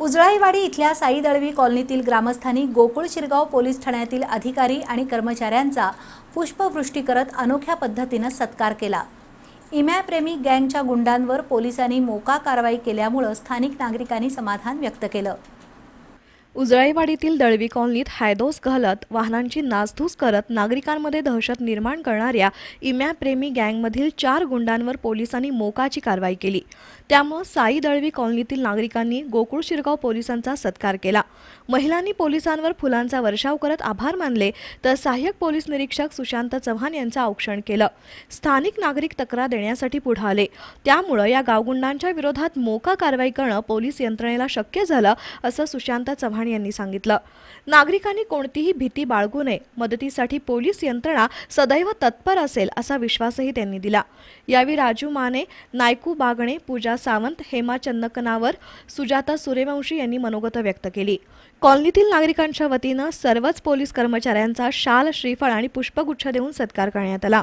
उजळाईवाडी इथल्या साई दळवी कॉलनीतील ग्रामस्थांनी गोकुळ शिरगाव पोलीस ठाण्यातील अधिकारी आणि कर्मचाऱ्यांचा पुष्पवृष्टी करत अनोख्या पद्धतीनं सत्कार केला इम्याप्रेमी गँगच्या गुंडांवर पोलिसांनी मोका कारवाई केल्यामुळं स्थानिक नागरिकांनी समाधान व्यक्त केलं उजळेवाडीतील दळवी कॉलनीत हायदोस घालत वाहनांची नासधूस करत नागरिकांमध्ये दहशत निर्माण करणाऱ्या प्रेमी गँगमधील चार गुंडांवर पोलिसांनी मोकाची कारवाई केली त्यामुळे साई दळवी कॉलनीतील नागरिकांनी गोकुळ शिरगाव पोलिसांचा सत्कार केला महिलांनी पोलिसांवर फुलांचा वर्षाव करत आभार मानले तर सहाय्यक पोलीस निरीक्षक सुशांत चव्हाण यांचं औक्षण केलं स्थानिक नागरिक तक्रार देण्यासाठी पुढे आले त्यामुळे या गावगुंडांच्या विरोधात मोका कारवाई करणं पोलीस यंत्रणेला शक्य झालं असं सुशांत चव्हाण चव्हाण यांनी सांगितलं नागरिकांनी कोणतीही भीती बाळगू नये मदतीसाठी पोलीस यंत्रणा सदैव तत्पर असेल असा विश्वासही त्यांनी दिला यावेळी राजू माने नायकू बागणे पूजा सावंत हेमा चन्नकनावर सुजाता सूर्यवंशी यांनी मनोगत व्यक्त केली कॉलनीतील नागरिकांच्या वतीनं सर्वच पोलीस कर्मचाऱ्यांचा शाल श्रीफळ आणि पुष्पगुच्छ देऊन सत्कार करण्यात आला